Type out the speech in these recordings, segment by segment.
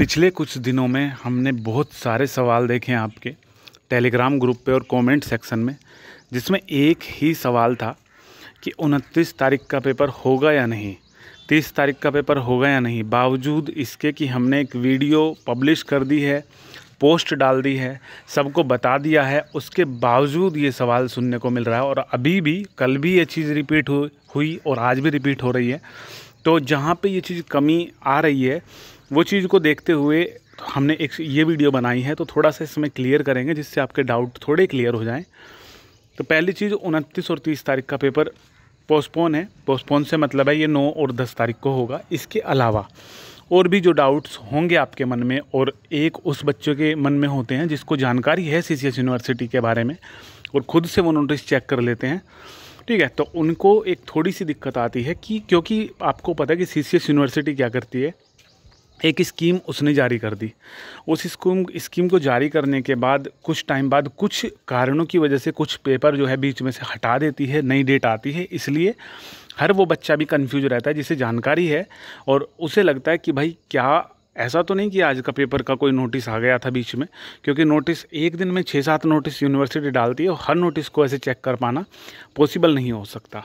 पिछले कुछ दिनों में हमने बहुत सारे सवाल देखे आपके टेलीग्राम ग्रुप पे और कमेंट सेक्शन में जिसमें एक ही सवाल था कि उनतीस तारीख का पेपर होगा या नहीं तीस तारीख का पेपर होगा या नहीं बावजूद इसके कि हमने एक वीडियो पब्लिश कर दी है पोस्ट डाल दी है सबको बता दिया है उसके बावजूद ये सवाल सुनने को मिल रहा है और अभी भी कल भी ये चीज़ रिपीट हुई और आज भी रिपीट हो रही है तो जहाँ पे ये चीज़ कमी आ रही है वो चीज़ को देखते हुए हमने एक ये वीडियो बनाई है तो थोड़ा सा इसमें क्लियर करेंगे जिससे आपके डाउट थोड़े क्लियर हो जाएं तो पहली चीज़ उनतीस और तीस तारीख का पेपर पोस्टपोन है पोस्टपोन से मतलब है ये नौ और दस तारीख को होगा इसके अलावा और भी जो डाउट्स होंगे आपके मन में और एक उस बच्चों के मन में होते हैं जिसको जानकारी है सी यूनिवर्सिटी के बारे में और ख़ुद से वो नोटिस चेक कर लेते हैं ठीक है तो उनको एक थोड़ी सी दिक्कत आती है कि क्योंकि आपको पता है कि सी यूनिवर्सिटी क्या करती है एक स्कीम उसने जारी कर दी उस स्कीम स्कीम को जारी करने के बाद कुछ टाइम बाद कुछ कारणों की वजह से कुछ पेपर जो है बीच में से हटा देती है नई डेट आती है इसलिए हर वो बच्चा भी कंफ्यूज रहता है जिसे जानकारी है और उसे लगता है कि भाई क्या ऐसा तो नहीं कि आज का पेपर का कोई नोटिस आ गया था बीच में क्योंकि नोटिस एक दिन में छः सात नोटिस यूनिवर्सिटी डालती है और हर नोटिस को ऐसे चेक कर पाना पॉसिबल नहीं हो सकता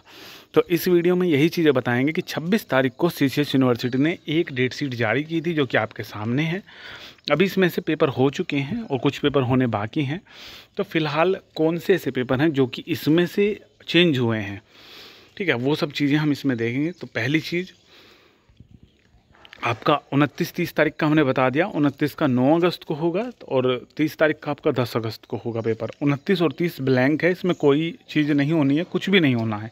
तो इस वीडियो में यही चीज़ें बताएंगे कि 26 तारीख को सी यूनिवर्सिटी ने एक डेट शीट जारी की थी जो कि आपके सामने है अभी इसमें से पेपर हो चुके हैं और कुछ पेपर होने बाकी हैं तो फ़िलहाल कौन से ऐसे पेपर हैं जो कि इसमें से चेंज हुए हैं ठीक है वो सब चीज़ें हम इसमें देखेंगे तो पहली चीज़ आपका उनतीस तीस तारीख का हमने बता दिया उनतीस का 9 अगस्त को होगा और 30 तारीख का आपका 10 अगस्त को होगा पेपर उनतीस और 30 ब्लैंक है इसमें कोई चीज़ नहीं होनी है कुछ भी नहीं होना है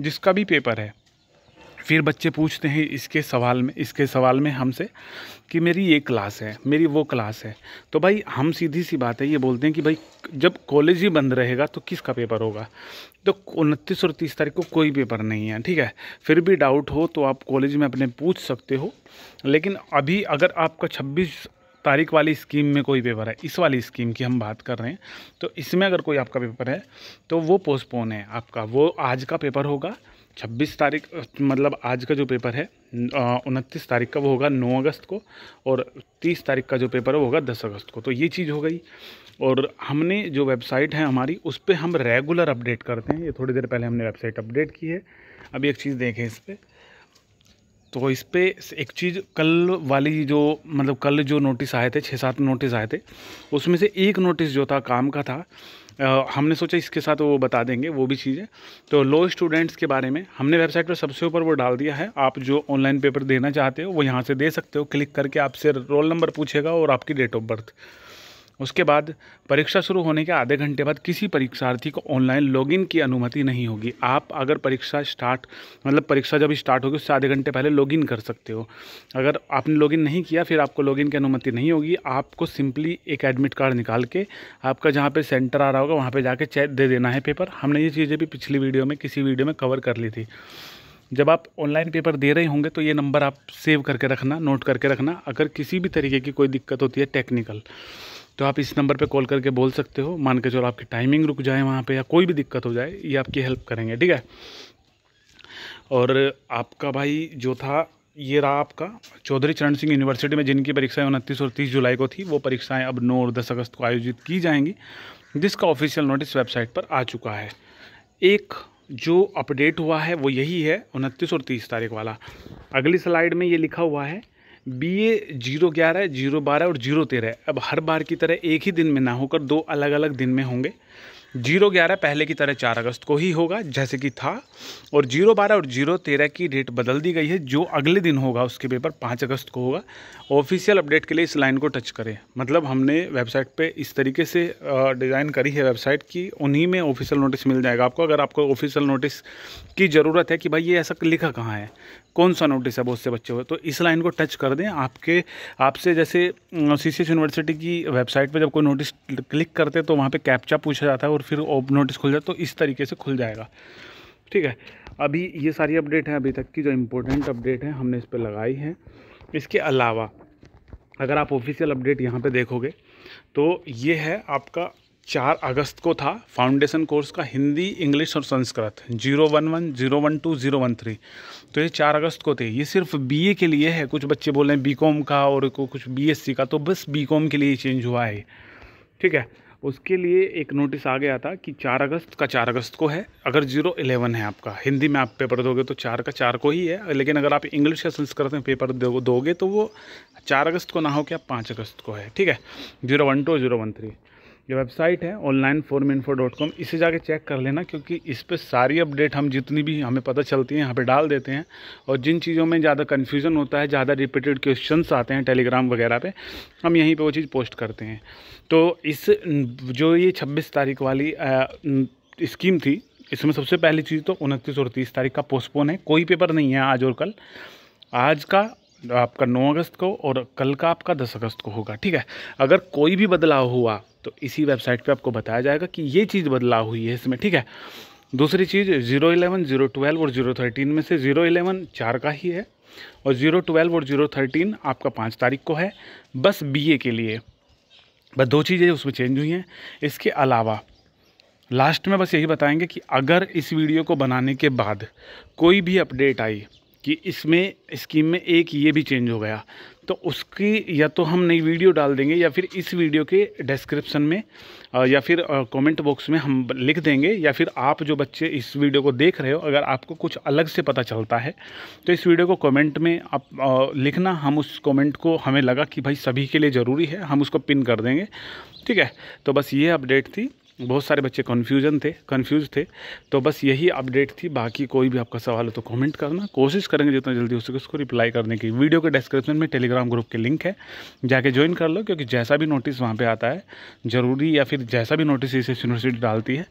जिसका भी पेपर है फिर बच्चे पूछते हैं इसके सवाल में इसके सवाल में हमसे कि मेरी ये क्लास है मेरी वो क्लास है तो भाई हम सीधी सी बात है ये बोलते हैं कि भाई जब कॉलेज ही बंद रहेगा तो किसका पेपर होगा तो उनतीस और तीस तारीख को कोई पेपर नहीं है ठीक है फिर भी डाउट हो तो आप कॉलेज में अपने पूछ सकते हो लेकिन अभी अगर आपका छब्बीस तारीख वाली स्कीम में कोई पेपर है इस वाली स्कीम की हम बात कर रहे हैं तो इसमें अगर कोई आपका पेपर है तो वो पोस्टपोन है आपका वो आज का पेपर होगा छब्बीस तारीख मतलब आज का जो पेपर है उनतीस तारीख का वो होगा नौ अगस्त को और तीस तारीख का जो पेपर है वो होगा दस अगस्त को तो ये चीज़ हो गई और हमने जो वेबसाइट है हमारी उस पर हम रेगुलर अपडेट करते हैं ये थोड़ी देर पहले हमने वेबसाइट अपडेट की है अभी एक चीज़ देखें इस पर तो इस पर एक चीज़ कल वाली जो मतलब कल जो नोटिस आए थे छः सात नोटिस आए थे उसमें से एक नोटिस जो था काम का था हमने सोचा इसके साथ वो बता देंगे वो भी चीज़ें तो लो स्टूडेंट्स के बारे में हमने वेबसाइट पर सबसे ऊपर वो डाल दिया है आप जो ऑनलाइन पेपर देना चाहते हो वो यहाँ से दे सकते हो क्लिक करके आपसे रोल नंबर पूछेगा और आपकी डेट ऑफ बर्थ उसके बाद परीक्षा शुरू होने के आधे घंटे बाद किसी परीक्षार्थी को ऑनलाइन लॉगिन की अनुमति नहीं होगी आप अगर परीक्षा स्टार्ट मतलब परीक्षा जब स्टार्ट होगी उससे आधे घंटे पहले लॉगिन कर सकते हो अगर आपने लॉगिन नहीं किया फिर आपको लॉगिन की अनुमति नहीं होगी आपको सिंपली एक एडमिट कार्ड निकाल के आपका जहाँ पर सेंटर आ रहा होगा वहाँ पर जाके चेक दे देना है पेपर हमने ये चीज़ें भी पिछली वीडियो में किसी वीडियो में कवर कर ली थी जब आप ऑनलाइन पेपर दे रहे होंगे तो ये नंबर आप सेव करके रखना नोट करके रखना अगर किसी भी तरीके की कोई दिक्कत होती है टेक्निकल तो आप इस नंबर पे कॉल करके बोल सकते हो मान के चलो आपकी टाइमिंग रुक जाए वहाँ पे या कोई भी दिक्कत हो जाए ये आपकी हेल्प करेंगे ठीक है और आपका भाई जो था ये रहा आपका चौधरी चरण सिंह यूनिवर्सिटी में जिनकी परीक्षाएं उनतीस और तीस जुलाई को थी वो परीक्षाएं अब नौ और दस अगस्त को आयोजित की जाएंगी जिसका ऑफिशियल नोटिस वेबसाइट पर आ चुका है एक जो अपडेट हुआ है वो यही है उनतीस और तीस तारीख वाला अगली स्लाइड में ये लिखा हुआ है बी ए जीरो ग्यारह जीरो बारह और जीरो तेरह अब हर बार की तरह एक ही दिन में ना होकर दो अलग अलग दिन में होंगे जीरो ग्यारह पहले की तरह चार अगस्त को ही होगा जैसे कि था और जीरो बारह और जीरो तेरह की डेट बदल दी गई है जो अगले दिन होगा उसके पेपर पाँच अगस्त को होगा ऑफिशियल अपडेट के लिए इस लाइन को टच करें मतलब हमने वेबसाइट पे इस तरीके से डिज़ाइन करी है वेबसाइट की उन्हीं में ऑफिशियल नोटिस मिल जाएगा आपको अगर आपको ऑफिशियल नोटिस की ज़रूरत है कि भाई ये ऐसा लिखा कहाँ है कौन सा नोटिस है बहुत से बच्चों को तो इस लाइन को टच कर दें आपके आपसे जैसे सी यूनिवर्सिटी की वेबसाइट पर जब कोई नोटिस क्लिक करते तो वहाँ पर कैप्चा पूछा जाता है और फिर ऑफ नोटिस खुल जाए तो इस तरीके से खुल जाएगा ठीक है अभी ये सारी अपडेट है अभी तक की जो इम्पोर्टेंट अपडेट है हमने इस पर लगाई है इसके अलावा अगर आप ऑफिशियल अपडेट यहाँ पे देखोगे तो ये है आपका चार अगस्त को था फाउंडेशन कोर्स का हिंदी इंग्लिश और Sanskrit zero one one zero one two zero one three तो ये चार अगस्त को थे ये सिर्फ बीए के लिए है कुछ बच्चे बोल रहे हैं बी का और कुछ बीएससी का तो बस बीकॉम के लिए चेंज हुआ है ठीक है उसके लिए एक नोटिस आ गया था कि चार अगस्त का चार अगस्त को है अगर जीरो इलेवन है आपका हिंदी में आप पेपर दोगे तो चार का चार को ही है लेकिन अगर आप इंग्लिश या संस्कृत में पेपर दोगे तो वो चार अगस्त को ना हो कि आप पाँच अगस्त को है ठीक है zero one two zero one three ये वेबसाइट है online form info dot com इसे जाके चेक कर लेना क्योंकि इस पर सारी अपडेट हम जितनी भी हमें पता चलती है यहाँ पे डाल देते हैं और जिन चीज़ों में ज़्यादा कन्फ्यूजन होता है ज़्यादा रिपीटेड क्वेश्चन आते हैं टेलीग्राम वगैरह पे हम यहीं पे वो चीज़ पोस्ट करते हैं तो इस जो ये छब्बीस तारीख वाली स्कीम थी इसमें सबसे पहली चीज़ तो उनतीस और तीस तारीख का पोस्टपोन है कोई पेपर नहीं है आज और कल आज का आपका नौ अगस्त को और कल का आपका दस अगस्त को होगा ठीक है अगर कोई भी बदलाव हुआ तो इसी वेबसाइट पे आपको बताया जाएगा कि ये चीज़ बदलाव हुई है इसमें ठीक है दूसरी चीज़ जीरो इलेवन जीरो ट्वेल्व और जीरो थर्टीन में से जीरो इलेवन चार का ही है और जीरो ट्वेल्व और जीरो थर्टीन आपका पाँच तारीख को है बस ए के लिए बस दो चीज़ें उसमें चेंज हुई हैं इसके अलावा लास्ट में बस यही बताएंगे कि अगर इस वीडियो को बनाने के बाद कोई भी अपडेट आई कि इसमें स्कीम में एक ये भी चेंज हो गया तो उसकी या तो हम नई वीडियो डाल देंगे या फिर इस वीडियो के डिस्क्रिप्शन में या फिर कमेंट बॉक्स में हम लिख देंगे या फिर आप जो बच्चे इस वीडियो को देख रहे हो अगर आपको कुछ अलग से पता चलता है तो इस वीडियो को कमेंट में आप लिखना हम उस कमेंट को हमें लगा कि भाई सभी के लिए ज़रूरी है हम उसको पिन कर देंगे ठीक है तो बस ये अपडेट थी बहुत सारे बच्चे कन्फ्यूजन थे कन्फ्यूज थे तो बस यही अपडेट थी बाकी कोई भी आपका सवाल हो तो कमेंट करना कोशिश करेंगे जितना जल्दी हो सके उसको रिप्लाई करने की वीडियो के डिस्क्रिप्शन में टेलीग्राम ग्रुप के लिंक है जाके ज्वाइन कर लो क्योंकि जैसा भी नोटिस वहाँ पर आता है ज़रूरी या फिर जैसा भी नोटिस इस यूनिवर्सिटी डालती है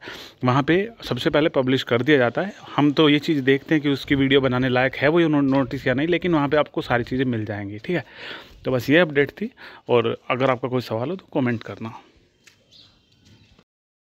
वहाँ पर सबसे पहले पब्लिश कर दिया जाता है हम तो ये चीज़ देखते हैं कि उसकी वीडियो बनाने लायक है वो नोटिस या नहीं लेकिन वहाँ पर आपको सारी चीज़ें मिल जाएंगी ठीक है तो बस ये अपडेट थी और अगर आपका कोई सवाल हो तो कमेंट करना